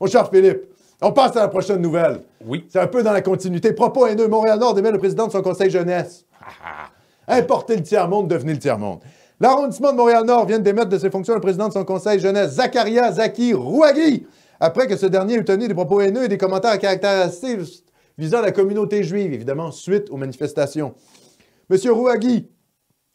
Mon cher Philippe, on passe à la prochaine nouvelle. Oui. C'est un peu dans la continuité. Propos haineux. Montréal-Nord démet le président de son conseil jeunesse. Ah. Importer le tiers-monde, devenez le tiers-monde. L'arrondissement de Montréal-Nord vient de démettre de ses fonctions le président de son conseil jeunesse, Zacharia Zaki Rouagui, après que ce dernier eut tenu des propos haineux et des commentaires à caractère assez visant la communauté juive, évidemment, suite aux manifestations. Monsieur Rouagui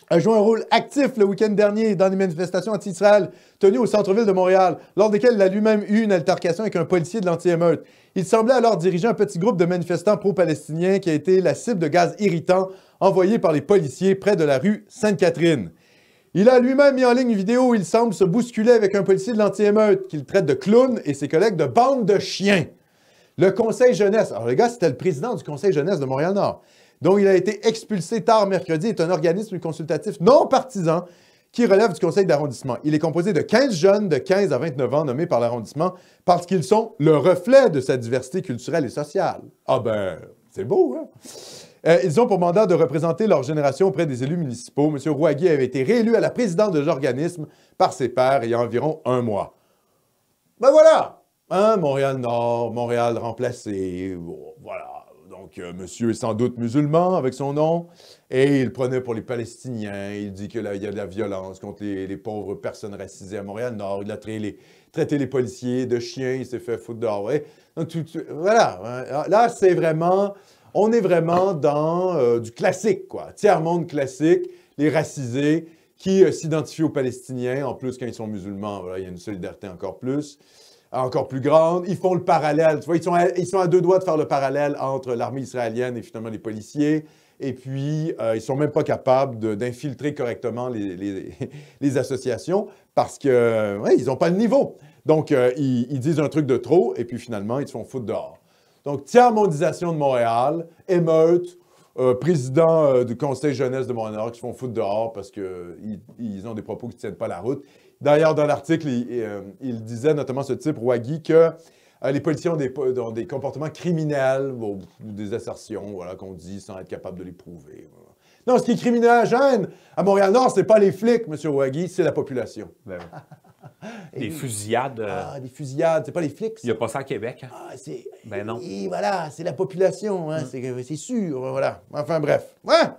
a joué un rôle actif le week-end dernier dans les manifestations anti-Israël tenues au centre-ville de Montréal, lors desquelles il a lui-même eu une altercation avec un policier de l'anti-émeute. Il semblait alors diriger un petit groupe de manifestants pro-palestiniens qui a été la cible de gaz irritant envoyé par les policiers près de la rue Sainte-Catherine. Il a lui-même mis en ligne une vidéo où il semble se bousculer avec un policier de l'anti-émeute qu'il traite de clown et ses collègues de bande de chiens. Le Conseil jeunesse, alors le gars c'était le président du Conseil jeunesse de Montréal-Nord dont il a été expulsé tard mercredi, est un organisme consultatif non partisan qui relève du conseil d'arrondissement. Il est composé de 15 jeunes de 15 à 29 ans nommés par l'arrondissement parce qu'ils sont le reflet de sa diversité culturelle et sociale. Ah ben, c'est beau, hein? Euh, ils ont pour mandat de représenter leur génération auprès des élus municipaux. M. Rouagui avait été réélu à la présidence de l'organisme par ses pairs il y a environ un mois. Ben voilà! Hein, Montréal-Nord, Montréal remplacé, voilà monsieur est sans doute musulman avec son nom, et il prenait pour les Palestiniens. Il dit qu'il y a de la violence contre les, pauvres personnes racisées à Montréal-Nord. Il a traité les, policiers de chiens, il s'est fait foutre dehors. voilà. Là, c'est vraiment. On est vraiment dans euh, du classique, quoi. Tiers-monde classique, les racisés qui euh, s'identifient aux Palestiniens, en plus quand ils sont musulmans, voilà, il y a une solidarité encore plus encore plus grande. Ils font le parallèle. Tu vois, ils sont, à, ils sont à deux doigts de faire le parallèle entre l'armée israélienne et finalement les policiers. Et puis, euh, ils ne sont même pas capables d'infiltrer correctement les, les, associations parce que, ouais, ils n'ont pas le niveau. Donc, euh, ils, ils, disent un truc de trop et puis finalement, ils se font foutre dehors. Donc, tiers-mondisation de Montréal, émeute, euh, président euh, du conseil jeunesse de Montréal qui se font foutre dehors parce qu'ils ils ont des propos qui ne tiennent pas la route. D'ailleurs, dans l'article, il, euh, disait notamment ce type, Waggy, que les policiers ont des, comportements criminels, ou des assertions voilà, qu'on dit sans être capable de les prouver. Non, ce qui est criminel à Gênes, à Montréal-Nord, ce n'est pas les flics, M. Waggy, c'est la population. Ben des fusillades. Euh, ah, des fusillades, c'est pas les flics. Il n'y a pas ça à Québec. Hein? Ah, c'est. Ben non. Et voilà, c'est la population, hein? Mm. c'est sûr, hein, voilà. Enfin bref. Ouais. Hein?